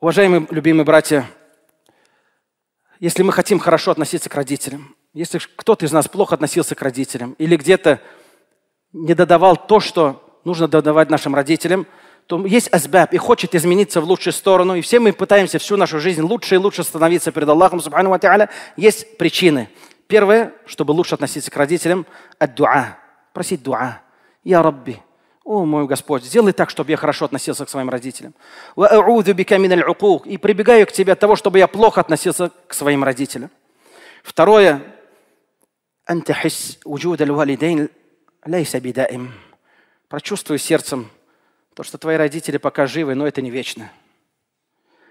Уважаемые, любимые братья, если мы хотим хорошо относиться к родителям, если кто-то из нас плохо относился к родителям или где-то не додавал то, что нужно додавать нашим родителям, то есть азбаб и хочет измениться в лучшую сторону, и все мы пытаемся всю нашу жизнь лучше и лучше становиться перед Аллахом, субхану есть причины. Первое, чтобы лучше относиться к родителям, от дуа, просить дуа. Я Рабби, о, мой Господь, сделай так, чтобы я хорошо относился к своим родителям. И прибегаю к Тебе от того, чтобы я плохо относился к своим родителям. Второе. Прочувствуй сердцем то, что твои родители пока живы, но это не вечно.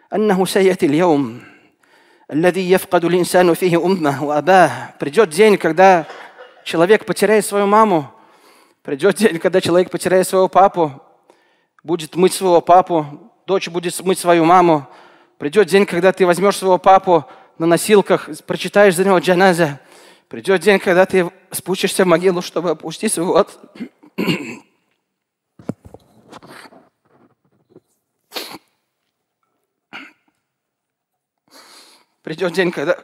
Придет день, когда человек потеряет свою маму, Придет день, когда человек потеряет своего папу, будет мыть своего папу, дочь будет мыть свою маму. Придет день, когда ты возьмешь своего папу на носилках, прочитаешь за него джаназа. Придет день, когда ты спустишься в могилу, чтобы опустить свой вот. Придет день, когда,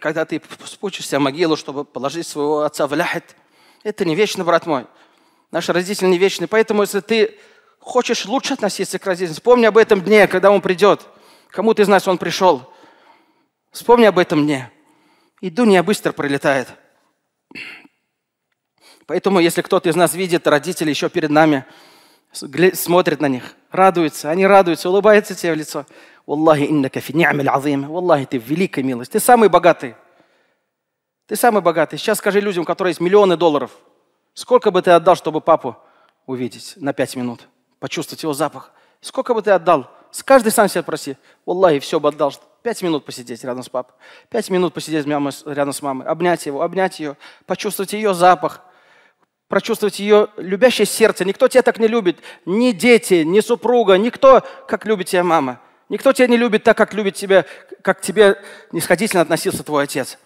когда ты спустишься в могилу, чтобы положить своего отца в ляхет. Это не вечно, брат мой. Наш родитель не вечный. Поэтому, если ты хочешь лучше относиться к родителям, вспомни об этом дне, когда он придет. Кому ты из нас он пришел? Вспомни об этом дне. И дуния быстро пролетает. Поэтому, если кто-то из нас видит родителей еще перед нами, смотрит на них, радуется, они радуются, улыбаются тебе в лицо. Валлахи инна кафи азим. Валлахи, ты великая милость. Ты самый богатый. Ты самый богатый. Сейчас скажи людям, у которых есть миллионы долларов – Сколько бы ты отдал, чтобы папу увидеть на пять минут, почувствовать его запах? Сколько бы ты отдал? С каждой сам себя проси. Аллах, и все бы отдал. Пять минут посидеть рядом с папой. Пять минут посидеть рядом с мамой. Обнять его, обнять ее. Почувствовать ее запах. Прочувствовать ее любящее сердце. Никто тебя так не любит. Ни дети, ни супруга. Никто, как любит тебя мама. Никто тебя не любит так, как любит тебя, как тебе нисходительно относился твой отец.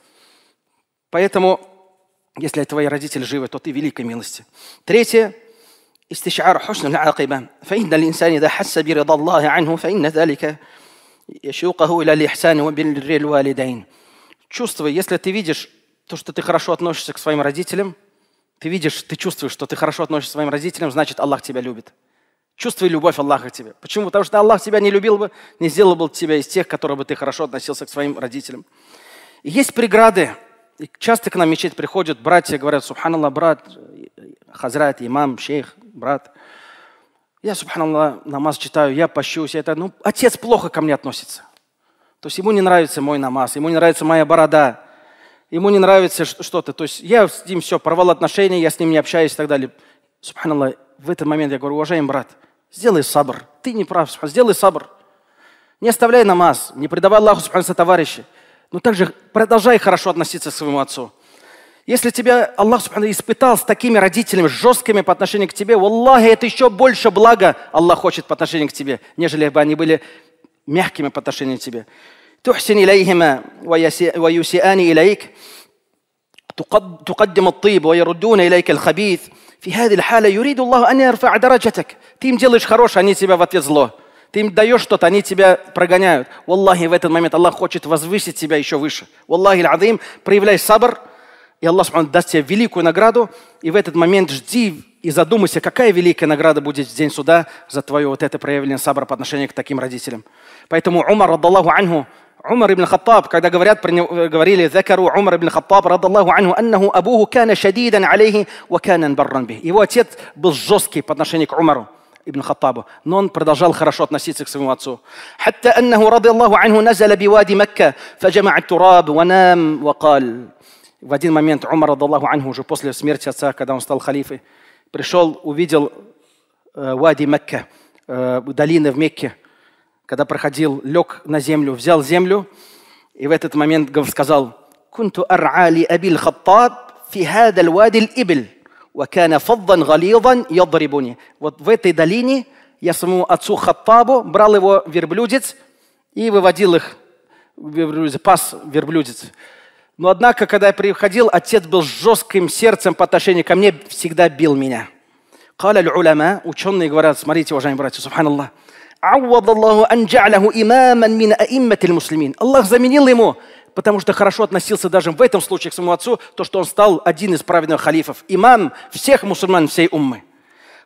Поэтому если твои родители живы, то ты великой милости. Третье. Истишар хушн аль-акиба. Фаинна линсани да хасса би рада Аллахи анху, фаинна далика яшукаху иля лихсани ва биррил валидайн. Чувствуй, если ты видишь то, что ты хорошо относишься к своим родителям, ты видишь, ты чувствуешь, что ты хорошо относишься к своим родителям, значит, Аллах тебя любит. Чувствуй любовь Аллаха к тебе. Почему? Потому что Аллах тебя не любил бы, не сделал бы тебя из тех, которые бы ты хорошо относился к своим родителям. И есть преграды, и часто к нам в мечеть приходят братья, говорят, Субханалла брат, хазрат, имам, шейх, брат. Я, субханаллах, намаз читаю, я пощусь. Я это, ну, отец плохо ко мне относится. То есть ему не нравится мой намаз, ему не нравится моя борода, ему не нравится что-то. То есть я с ним все, порвал отношения, я с ним не общаюсь и так далее. Субханалла, в этот момент я говорю, уважаемый брат, сделай сабр. Ты не прав, сделай сабр. Не оставляй намаз, не предавай Аллаху, субханаллах, товарищи но также продолжай хорошо относиться к своему отцу. Если тебя Аллах Субхану испытал с такими родителями, жесткими по отношению к тебе, Аллаха это еще больше блага Аллах хочет по отношению к тебе, нежели бы они были мягкими по отношению к тебе. تحسن إليهما ويسيئان إليك تقدم الطيب ويردون إليك الخبيث في هذه الحالة يريد الله أن يرفع درجتك ты делаешь хорошее, они тебя в ответ зло. Ты им даешь что-то, они тебя прогоняют. Валлахи, в этот момент Аллах хочет возвысить тебя еще выше. Валлахи, адим, проявляй сабр, и Аллах даст тебе великую награду, и в этот момент жди и задумайся, какая великая награда будет в день суда за твое вот это проявление сабра по отношению к таким родителям. Поэтому Умар, радаллаху анху, Умар ибн Хаттаб, когда говорят, э, говорили «Закару Умар ибн Хаттаб, радаллаху анху, аннаху абуху кана шадидан алейхи ва канан барран Его отец был жесткий по отношению к Умару. ابن Хаттаба. Но он продолжал хорошо относиться к своему отцу. حتى أنه رضي الله عنه نزل بوادي مكة فجمع التراب ونام وقال В один момент Умар, радаллаху анху, уже после смерти отца, когда он стал халифой, пришел, увидел э, Вади Мекка, э, долины в Мекке, когда проходил, лег на землю, взял землю, и в этот момент сказал, «Кунту ар'али абиль хаттаб фи хадал вади ибель». «Вакана фаддан галидан ядрибуни». Вот в этой долине я своему отцу Хаттабу брал его верблюдец и выводил их, верблюдец, пас верблюдец. Но однако, когда я приходил, отец был жестким сердцем по отношению ко мне, всегда бил меня. قال العلماء Ученые говорят, смотрите, уважаемые братья, المسلمين الله заменил ему потому что хорошо относился даже в этом случае к своему отцу, то, что он стал один из праведных халифов, имам всех мусульман всей уммы.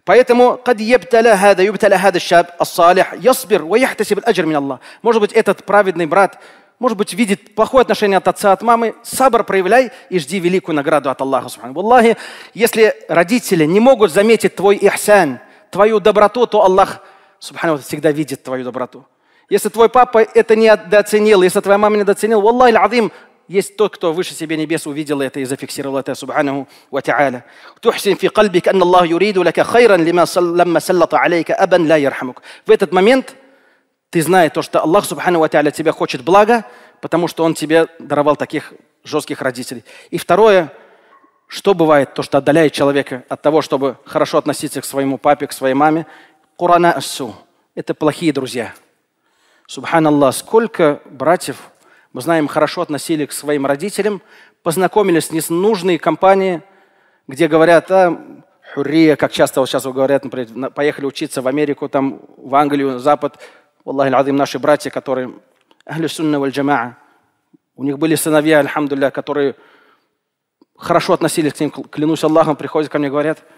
Поэтому قد يبتلى هذا يبتلى هذا الشاب الصالح يصبر ويحتسب الأجر من Может быть, этот праведный брат, может быть, видит плохое отношение от отца, от мамы, сабр проявляй и жди великую награду от Аллаха. Аллахи, если родители не могут заметить твой ихсан, твою доброту, то Аллах Субхану всегда видит твою доброту. Если твой папа это недооценил, если твоя мама недооценила, Аллах Аль-Азим, есть тот, кто выше себе небес увидел это и зафиксировал это, субханаху ва та'аля. Тухсин фи кальбик анна Аллах юриду лака хайран лима саллама саллата алейка абан ла ярхамук. В этот момент ты знаешь то, что Аллах, субхану ва та'аля, тебе хочет блага, потому что Он тебе даровал таких жестких родителей. И второе, что бывает, то, что отдаляет человека от того, чтобы хорошо относиться к своему папе, к своей маме? Курана ассу. Это плохие друзья – Субханаллах, сколько братьев, мы знаем, хорошо относили к своим родителям, познакомились с ненужной компанией, где говорят, а, хуррия, как часто вот сейчас говорят, например, поехали учиться в Америку, там, в Англию, Запад. Аллахи Адим, наши братья, которые Ахли Сунна валь Джамаа, у них были сыновья, альхамдулля, которые хорошо относились к ним, клянусь Аллахом, приходят ко мне, говорят –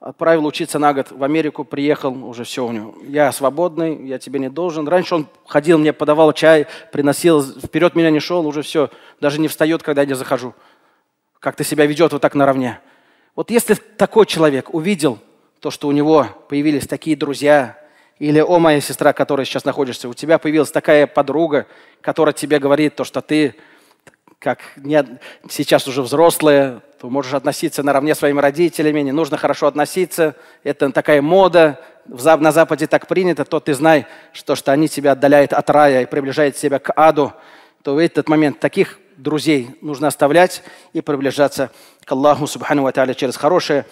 отправил а, учиться на год в Америку, приехал, уже все у него. Я свободный, я тебе не должен. Раньше он ходил, мне подавал чай, приносил, вперед меня не шел, уже все, даже не встает, когда я не захожу. как ты себя ведет вот так наравне. Вот если такой человек увидел то, что у него появились такие друзья, или, о, моя сестра, которая сейчас находишься, у тебя появилась такая подруга, которая тебе говорит то, что ты как не, сейчас уже взрослые, то можешь относиться наравне с своими родителями, не нужно хорошо относиться, это такая мода, в на Западе так принято, то ты знай, что, что они тебя отдаляют от рая и приближают тебя к аду, то в этот момент таких друзей нужно оставлять и приближаться к Аллаху Субхану Ва через хорошее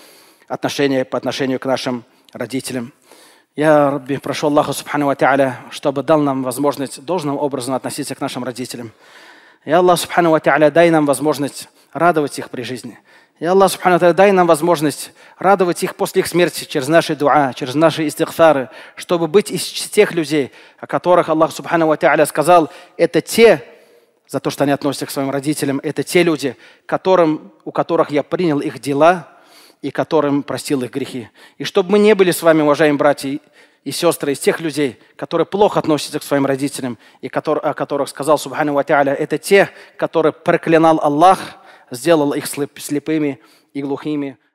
отношение по отношению к нашим родителям. Я, Рабби, прошу Аллаха Субхану Ва чтобы дал нам возможность должным образом относиться к нашим родителям. И Аллах Субхану Ва дай нам возможность радовать их при жизни. И Аллах Субхану Ва дай нам возможность радовать их после их смерти через наши дуа, через наши истихфары, чтобы быть из тех людей, о которых Аллах Субхану Ва сказал, это те, за то, что они относятся к своим родителям, это те люди, которым, у которых я принял их дела и которым простил их грехи. И чтобы мы не были с вами, уважаемые братья, и сестры из тех людей, которые плохо относятся к своим родителям, и которые, о которых сказал Субхану Ва это те, которые проклинал Аллах, сделал их слепыми и глухими.